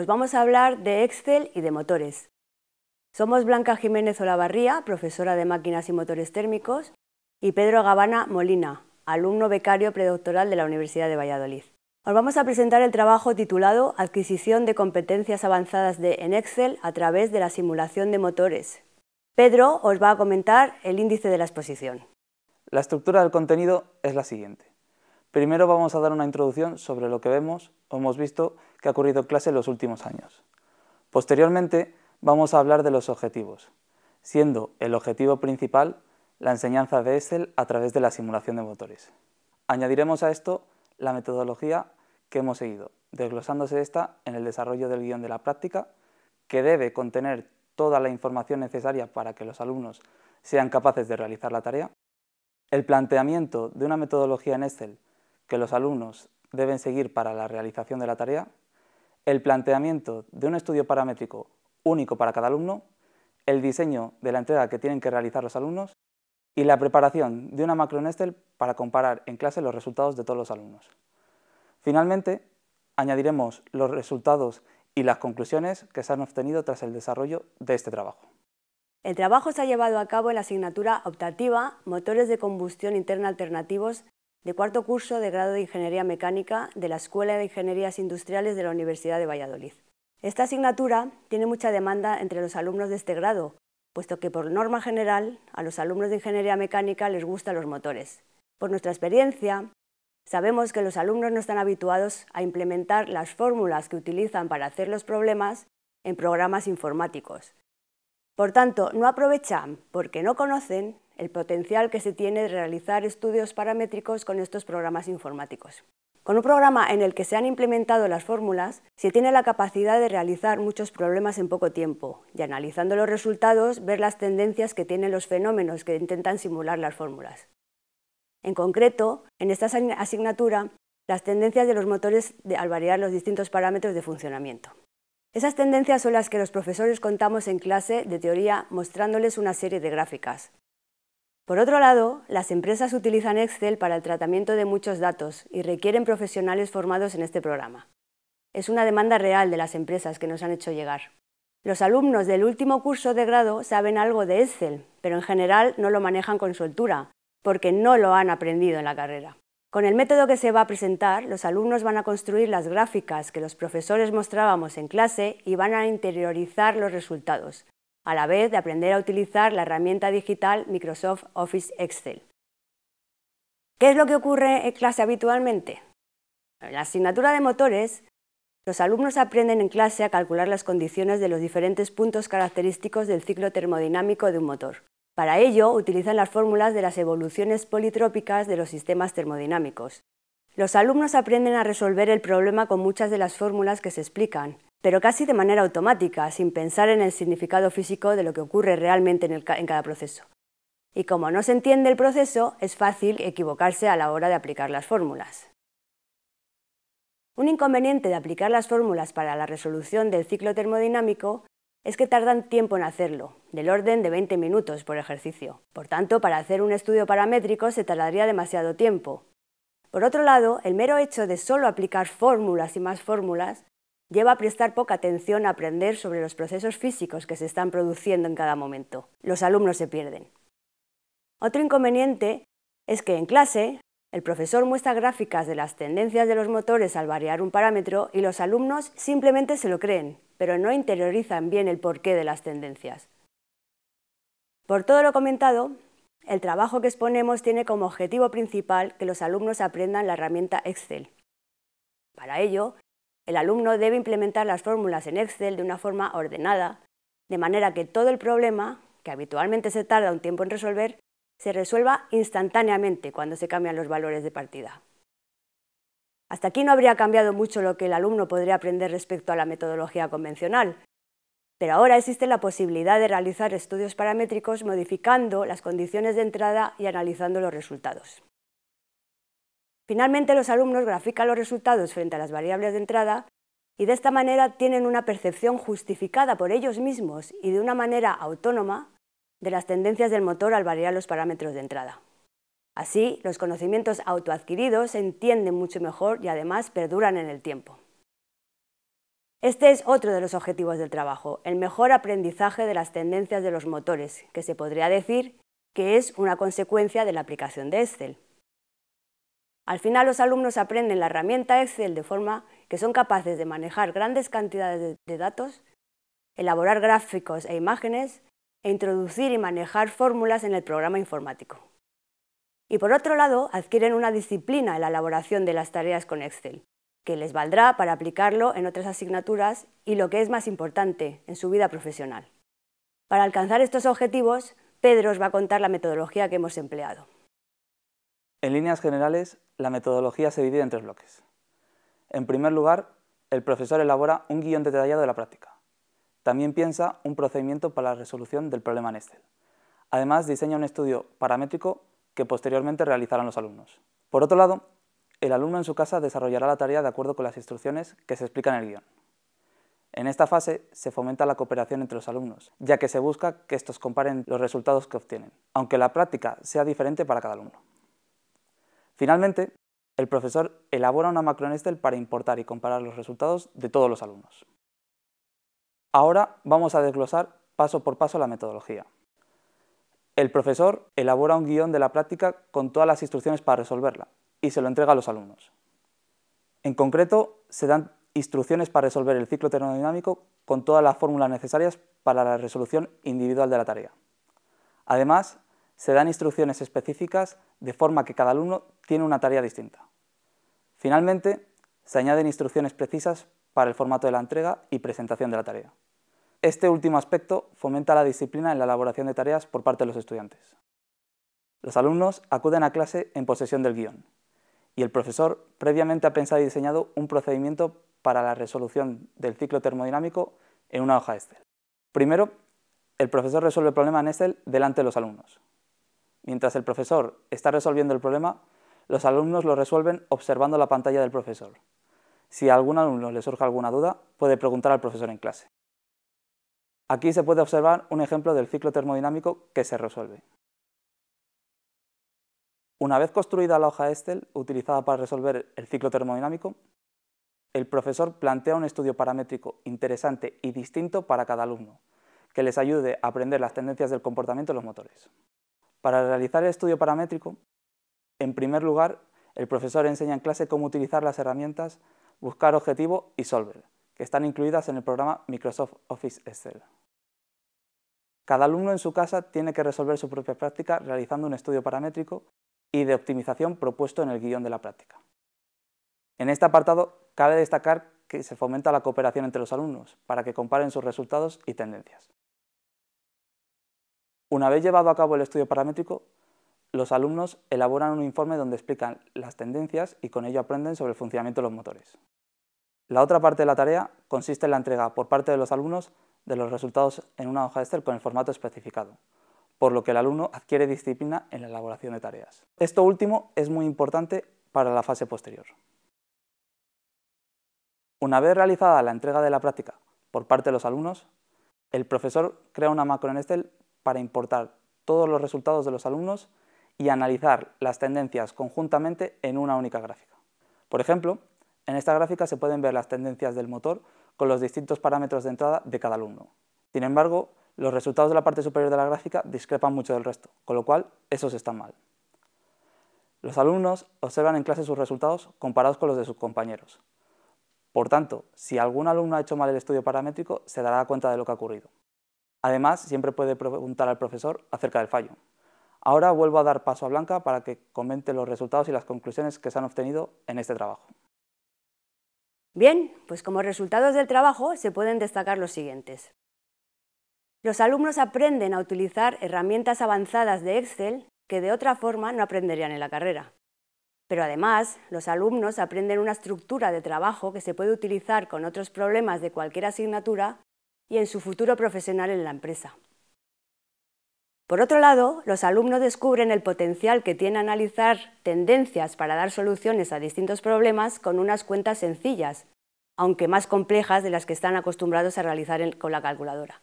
Os vamos a hablar de Excel y de motores. Somos Blanca Jiménez Olavarría, profesora de máquinas y motores térmicos, y Pedro Gabana Molina, alumno becario predoctoral de la Universidad de Valladolid. Os vamos a presentar el trabajo titulado Adquisición de competencias avanzadas de, en Excel a través de la simulación de motores. Pedro os va a comentar el índice de la exposición. La estructura del contenido es la siguiente. Primero vamos a dar una introducción sobre lo que vemos o hemos visto que ha ocurrido en clase en los últimos años. Posteriormente vamos a hablar de los objetivos, siendo el objetivo principal la enseñanza de Excel a través de la simulación de motores. Añadiremos a esto la metodología que hemos seguido, desglosándose esta en el desarrollo del guión de la práctica, que debe contener toda la información necesaria para que los alumnos sean capaces de realizar la tarea, el planteamiento de una metodología en Excel que los alumnos deben seguir para la realización de la tarea, el planteamiento de un estudio paramétrico único para cada alumno, el diseño de la entrega que tienen que realizar los alumnos y la preparación de una macro Nestel para comparar en clase los resultados de todos los alumnos. Finalmente, añadiremos los resultados y las conclusiones que se han obtenido tras el desarrollo de este trabajo. El trabajo se ha llevado a cabo en la asignatura optativa Motores de combustión interna alternativos de cuarto curso de grado de Ingeniería Mecánica de la Escuela de Ingenierías Industriales de la Universidad de Valladolid. Esta asignatura tiene mucha demanda entre los alumnos de este grado, puesto que por norma general a los alumnos de Ingeniería Mecánica les gustan los motores. Por nuestra experiencia, sabemos que los alumnos no están habituados a implementar las fórmulas que utilizan para hacer los problemas en programas informáticos. Por tanto, no aprovechan, porque no conocen, el potencial que se tiene de realizar estudios paramétricos con estos programas informáticos. Con un programa en el que se han implementado las fórmulas, se tiene la capacidad de realizar muchos problemas en poco tiempo y analizando los resultados ver las tendencias que tienen los fenómenos que intentan simular las fórmulas. En concreto, en esta asignatura, las tendencias de los motores al variar los distintos parámetros de funcionamiento. Esas tendencias son las que los profesores contamos en clase de teoría mostrándoles una serie de gráficas, por otro lado, las empresas utilizan Excel para el tratamiento de muchos datos y requieren profesionales formados en este programa. Es una demanda real de las empresas que nos han hecho llegar. Los alumnos del último curso de grado saben algo de Excel, pero en general no lo manejan con soltura, porque no lo han aprendido en la carrera. Con el método que se va a presentar, los alumnos van a construir las gráficas que los profesores mostrábamos en clase y van a interiorizar los resultados, a la vez de aprender a utilizar la herramienta digital Microsoft Office Excel. ¿Qué es lo que ocurre en clase habitualmente? En la asignatura de motores, los alumnos aprenden en clase a calcular las condiciones de los diferentes puntos característicos del ciclo termodinámico de un motor. Para ello, utilizan las fórmulas de las evoluciones politrópicas de los sistemas termodinámicos. Los alumnos aprenden a resolver el problema con muchas de las fórmulas que se explican, pero casi de manera automática, sin pensar en el significado físico de lo que ocurre realmente en, cada proceso. Y como no se entiende el proceso, es fácil equivocarse a la hora de aplicar las fórmulas. Un inconveniente de aplicar las fórmulas para la resolución del ciclo termodinámico es que tardan tiempo en hacerlo, del orden de 20 minutos por ejercicio. Por tanto, para hacer un estudio paramétrico se tardaría demasiado tiempo, por otro lado, el mero hecho de solo aplicar fórmulas y más fórmulas lleva a prestar poca atención a aprender sobre los procesos físicos que se están produciendo en cada momento. Los alumnos se pierden. Otro inconveniente es que en clase el profesor muestra gráficas de las tendencias de los motores al variar un parámetro y los alumnos simplemente se lo creen, pero no interiorizan bien el porqué de las tendencias. Por todo lo comentado, el trabajo que exponemos tiene como objetivo principal que los alumnos aprendan la herramienta Excel. Para ello, el alumno debe implementar las fórmulas en Excel de una forma ordenada, de manera que todo el problema, que habitualmente se tarda un tiempo en resolver, se resuelva instantáneamente cuando se cambian los valores de partida. Hasta aquí no habría cambiado mucho lo que el alumno podría aprender respecto a la metodología convencional, pero ahora existe la posibilidad de realizar estudios paramétricos modificando las condiciones de entrada y analizando los resultados. Finalmente, los alumnos grafican los resultados frente a las variables de entrada y de esta manera tienen una percepción justificada por ellos mismos y de una manera autónoma de las tendencias del motor al variar los parámetros de entrada. Así, los conocimientos autoadquiridos se entienden mucho mejor y además perduran en el tiempo. Este es otro de los objetivos del trabajo, el mejor aprendizaje de las tendencias de los motores, que se podría decir que es una consecuencia de la aplicación de Excel. Al final los alumnos aprenden la herramienta Excel de forma que son capaces de manejar grandes cantidades de datos, elaborar gráficos e imágenes e introducir y manejar fórmulas en el programa informático. Y por otro lado, adquieren una disciplina en la elaboración de las tareas con Excel, les valdrá para aplicarlo en otras asignaturas y, lo que es más importante, en su vida profesional. Para alcanzar estos objetivos, Pedro os va a contar la metodología que hemos empleado. En líneas generales, la metodología se divide en tres bloques. En primer lugar, el profesor elabora un guión detallado de la práctica. También piensa un procedimiento para la resolución del problema en Excel. Además, diseña un estudio paramétrico que posteriormente realizarán los alumnos. Por otro lado, el alumno en su casa desarrollará la tarea de acuerdo con las instrucciones que se explican en el guión. En esta fase se fomenta la cooperación entre los alumnos, ya que se busca que estos comparen los resultados que obtienen, aunque la práctica sea diferente para cada alumno. Finalmente, el profesor elabora una macro Excel para importar y comparar los resultados de todos los alumnos. Ahora vamos a desglosar paso por paso la metodología. El profesor elabora un guión de la práctica con todas las instrucciones para resolverla, y se lo entrega a los alumnos. En concreto, se dan instrucciones para resolver el ciclo termodinámico con todas las fórmulas necesarias para la resolución individual de la tarea. Además, se dan instrucciones específicas de forma que cada alumno tiene una tarea distinta. Finalmente, se añaden instrucciones precisas para el formato de la entrega y presentación de la tarea. Este último aspecto fomenta la disciplina en la elaboración de tareas por parte de los estudiantes. Los alumnos acuden a clase en posesión del guión, y el profesor previamente ha pensado y diseñado un procedimiento para la resolución del ciclo termodinámico en una hoja Excel. Primero, el profesor resuelve el problema en Excel delante de los alumnos. Mientras el profesor está resolviendo el problema, los alumnos lo resuelven observando la pantalla del profesor. Si a algún alumno le surge alguna duda, puede preguntar al profesor en clase. Aquí se puede observar un ejemplo del ciclo termodinámico que se resuelve. Una vez construida la hoja Excel, utilizada para resolver el ciclo termodinámico, el profesor plantea un estudio paramétrico interesante y distinto para cada alumno, que les ayude a aprender las tendencias del comportamiento de los motores. Para realizar el estudio paramétrico, en primer lugar, el profesor enseña en clase cómo utilizar las herramientas Buscar Objetivo y Solver, que están incluidas en el programa Microsoft Office Excel. Cada alumno en su casa tiene que resolver su propia práctica realizando un estudio paramétrico y de optimización propuesto en el guión de la práctica. En este apartado cabe destacar que se fomenta la cooperación entre los alumnos para que comparen sus resultados y tendencias. Una vez llevado a cabo el estudio paramétrico, los alumnos elaboran un informe donde explican las tendencias y con ello aprenden sobre el funcionamiento de los motores. La otra parte de la tarea consiste en la entrega por parte de los alumnos de los resultados en una hoja de Excel con el formato especificado, por lo que el alumno adquiere disciplina en la elaboración de tareas. Esto último es muy importante para la fase posterior. Una vez realizada la entrega de la práctica por parte de los alumnos, el profesor crea una macro en Excel para importar todos los resultados de los alumnos y analizar las tendencias conjuntamente en una única gráfica. Por ejemplo, en esta gráfica se pueden ver las tendencias del motor con los distintos parámetros de entrada de cada alumno. Sin embargo, los resultados de la parte superior de la gráfica discrepan mucho del resto, con lo cual esos están mal. Los alumnos observan en clase sus resultados comparados con los de sus compañeros. Por tanto, si algún alumno ha hecho mal el estudio paramétrico, se dará cuenta de lo que ha ocurrido. Además, siempre puede preguntar al profesor acerca del fallo. Ahora vuelvo a dar paso a Blanca para que comente los resultados y las conclusiones que se han obtenido en este trabajo. Bien, pues como resultados del trabajo se pueden destacar los siguientes. Los alumnos aprenden a utilizar herramientas avanzadas de Excel que de otra forma no aprenderían en la carrera. Pero además, los alumnos aprenden una estructura de trabajo que se puede utilizar con otros problemas de cualquier asignatura y en su futuro profesional en la empresa. Por otro lado, los alumnos descubren el potencial que tiene analizar tendencias para dar soluciones a distintos problemas con unas cuentas sencillas, aunque más complejas de las que están acostumbrados a realizar con la calculadora.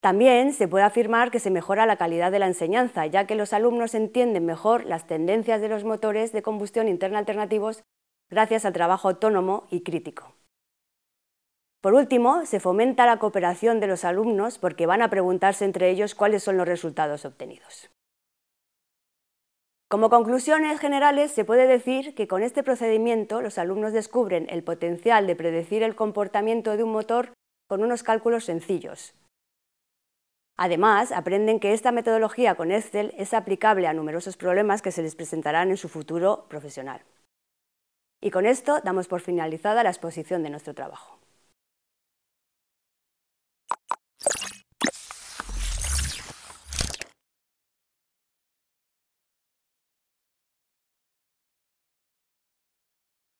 También se puede afirmar que se mejora la calidad de la enseñanza, ya que los alumnos entienden mejor las tendencias de los motores de combustión interna alternativos gracias al trabajo autónomo y crítico. Por último, se fomenta la cooperación de los alumnos porque van a preguntarse entre ellos cuáles son los resultados obtenidos. Como conclusiones generales, se puede decir que con este procedimiento los alumnos descubren el potencial de predecir el comportamiento de un motor con unos cálculos sencillos, Además, aprenden que esta metodología con Excel es aplicable a numerosos problemas que se les presentarán en su futuro profesional. Y con esto damos por finalizada la exposición de nuestro trabajo.